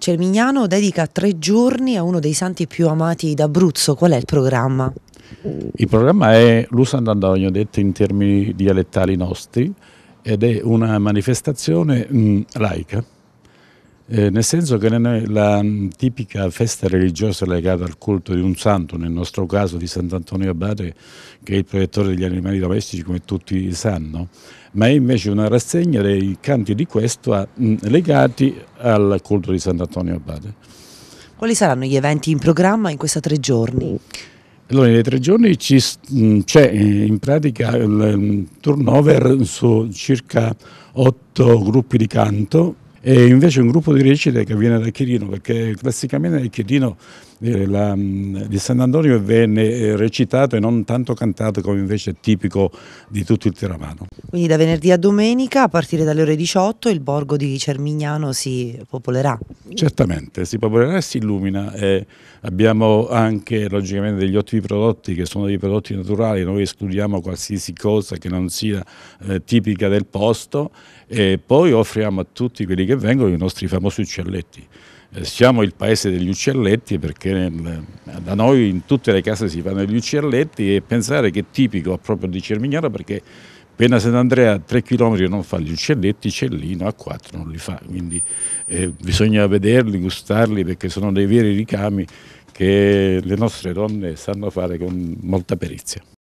Cermignano dedica tre giorni a uno dei santi più amati d'Abruzzo. Qual è il programma? Il programma è l'Usan d'Andogno, detto in termini dialettali nostri, ed è una manifestazione mh, mm, laica eh, nel senso che non è la tipica festa religiosa legata al culto di un santo, nel nostro caso di Sant'Antonio Abate, che è il protettore degli animali domestici come tutti sanno, ma è invece una rassegna dei canti di questua legati al culto di Sant'Antonio Abate. Quali saranno gli eventi in programma in questi tre giorni? Allora, nei tre giorni c'è eh, in pratica il turnover su circa otto gruppi di canto e invece un gruppo di recite che viene da Chirino, perché classicamente nel Chirino eh, la, mm, di Sant'Antonio venne eh, recitato e non tanto cantato come invece è tipico di tutto il Tiramano. Quindi da venerdì a domenica a partire dalle ore 18 il borgo di Cermignano si popolerà? Certamente, si popolerà e si illumina. E abbiamo anche logicamente degli ottimi prodotti che sono dei prodotti naturali, noi escludiamo qualsiasi cosa che non sia eh, tipica del posto e poi offriamo a tutti quelli che vengono i nostri famosi uccelletti. Eh, siamo il paese degli uccelletti perché nel, da noi in tutte le case si fanno gli uccelletti e pensare che è tipico proprio di Cermignano perché Pena Sant'Andrea a 3 km non fa gli uccelletti, Cellino a 4 non li fa, quindi eh, bisogna vederli, gustarli perché sono dei veri ricami che le nostre donne sanno fare con molta perizia.